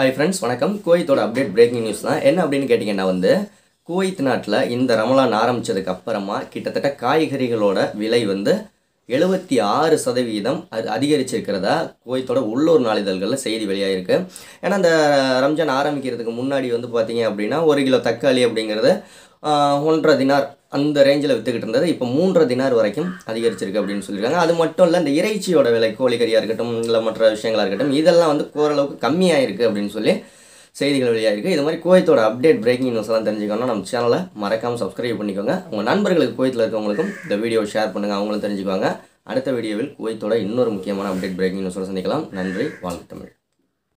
hi friends வணக்கம் குவைத்தோட update breaking news தான் என்ன அப்படின்னு கேட்டிங்கன்னா வந்து குவைத் நாட்டில் இந்த ரமலான் ஆரம்பித்ததுக்கு அப்புறமா கிட்டத்தட்ட காய்கறிகளோட விலை வந்து எழுபத்தி ஆறு சதவீதம் அது அதிகரிச்சிருக்கிறதா குவைத்தோட உள்ளூர் நாளிதழ்களில் செய்தி வெளியாகிருக்கு ஏன்னா அந்த ரம்ஜான் ஆரம்பிக்கிறதுக்கு முன்னாடி வந்து பார்த்திங்க அப்படின்னா ஒரு கிலோ தக்காளி அப்படிங்கிறது ஒன்றரை தினார் அந்த ரேஞ்சில் விற்றுக்கிட்டு இருந்தது இப்போ மூன்றரை தினார் வரைக்கும் அதிகரிச்சிருக்கு அப்படின்னு சொல்லியிருக்காங்க அது மட்டும் இல்லை இந்த இறைச்சியோட விலை கோழிக்கறியாக இருக்கட்டும் இல்லை மற்ற விஷயங்களாக இருக்கட்டும் இதெல்லாம் வந்து ஓரளவுக்கு கம்மியாக இருக்குது அப்படின்னு சொல்லி செய்திகள் வெளியாக இருக்குது இது மாதிரி கோயத்தோட அப்டேட் பிரேக்கிங் நியூஸ் எல்லாம் தெரிஞ்சுக்கணும்னா நம்ம சேனலை மறக்காமல் சப்ஸ்கிரைப் பண்ணிக்கோங்க உங்கள் நண்பர்களுக்கு கோயத்தில் இருக்கவங்களுக்கும் இந்த வீடியோ ஷேர் பண்ணுங்கள் அவங்களும் தெரிஞ்சுக்குவாங்க அடுத்த வீடியோவில் கோயத்தோட இன்னொரு முக்கியமான அப்டேட் பிரேக்கிங் நியூஸோட சந்திக்கலாம் நன்றி வாழ்த்து தமிழ்